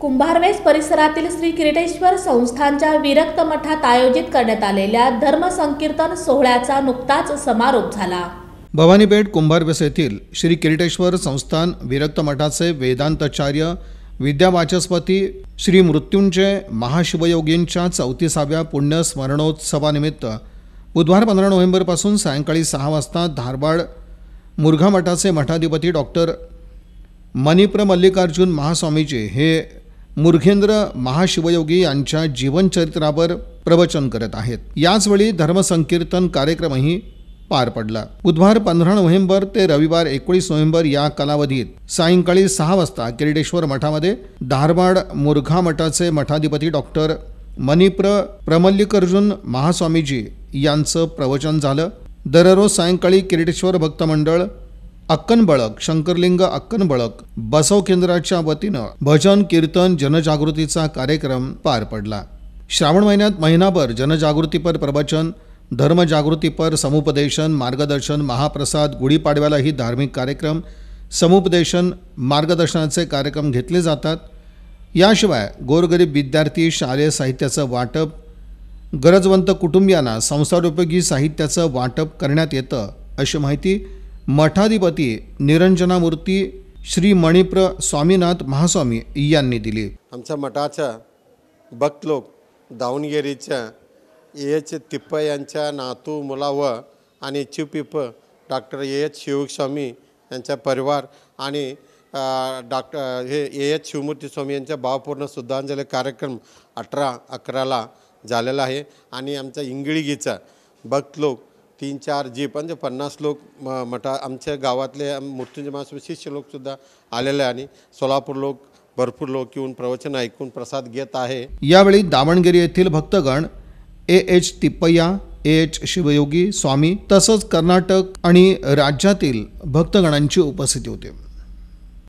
कुंभारवेस परिसरातील श्री किरीटेश्वर संस्थानच्या विरक्त मठात आयोजित करण्यात आलेल्या धर्मसंकीर्तन सोहळ्याचा नुकताच समारोप झाला भवानीपेठ कुंभारवेस येथील श्री किरीटेश्वर संस्थान विरक्त मठाचे वेदांताचार्य विद्यावाचस्पती श्री मृत्युंजय महाशिवयोगींच्या चौतीसाव्या पुण्यस्मरणोत्सवानिमित्त बुधवार पंधरा नोव्हेंबरपासून सायंकाळी सहा वाजता धारवाड मुरघा मठाचे मठाधिपती डॉक्टर मणिप्र मल्लिकार्जुन महास्वामीजी हे मुर्घेंद्र महाशिवयोगी यांच्या जीवनचरित्रावर प्रवचन करत आहेत याचवेळी धर्मसंकीर्तन कार्यक्रमही पार पडला बुधवार पंधरा नोव्हेंबर ते रविवार एकोणीस नोव्हेंबर या कालावधीत सायंकाळी सहा वाजता किरडेश्वर मठामध्ये धारवाड मुरघा मठाचे मठाधिपती डॉक्टर मणिप्र प्रमल्लिकार्जुन महास्वामीजी यांचं प्रवचन झालं दररोज सायंकाळी किरीटेश्वर भक्त मंडळ अक्कनबळक शंकरलिंग अक्कनबळक बसव केंद्राच्या वतीनं भजन कीर्तन जनजागृतीचा कार्यक्रम पार पडला श्रावण महिन्यात महिनाभर जनजागृतीपर प्रवचन धर्मजागृतीपर समुपदेशन मार्गदर्शन महाप्रसाद गुढीपाडव्यालाही धार्मिक कार्यक्रम समुपदेशन मार्गदर्शनाचे कार्यक्रम घेतले जातात याशिवाय गोरगरीब विद्यार्थी शालेय साहित्याचं वाटप गरजवंत कुटुंबियांना संसारोपयोगी साहित्याचं वाटप करण्यात येतं अशी माहिती मठाधिपती निरंजनामूर्ती श्री मणिप्र स्वामीनाथ महास्वामी यांनी दिली आमच्या मठाचा भक्त लोक दावणगिरीच्या एच तिप्प यांच्या नातू मुलाव आणि चिवपिप डॉक्टर ए एच शिवस्वामी यांचा परिवार आणि डॉक्टर हे ए एच शिवमूर्ती स्वामी यांच्या भावपूर्ण श्रद्धांजली कार्यक्रम अठरा अकराला झालेला आहे आणि आमचा इंगळीगीचा भक्त लोक तीन चार पण जे पन्नास लोक म मठा आमच्या गावातले मृत्यूंजय महाराज शिष्य लोकसुद्धा आलेले आणि सोलापूर लोक भरपूर लोक येऊन प्रवचन ऐकून प्रसाद घेत आहे यावेळी दावणगिरी येथील भक्तगण A H Tippayya A H Shivayogi Swami तसंच कर्नाटक आणि राज्यातील भक्तगणांची उपस्थिती होती